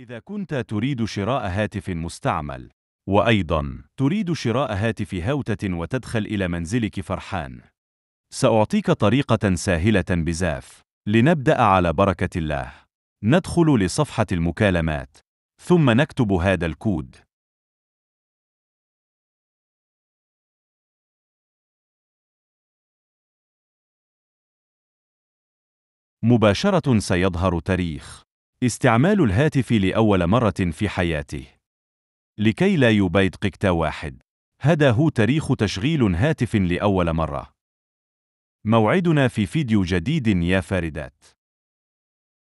إذا كنت تريد شراء هاتف مستعمل، وأيضًا تريد شراء هاتف هوتة وتدخل إلى منزلك فرحان، سأعطيك طريقة سهلة بزاف. لنبدأ على بركة الله. ندخل لصفحة المكالمات، ثم نكتب هذا الكود. مباشرة سيظهر تاريخ استعمال الهاتف لأول مرة في حياته لكي لا يبيد قكتا واحد هذا هو تاريخ تشغيل هاتف لأول مرة موعدنا في فيديو جديد يا فاردات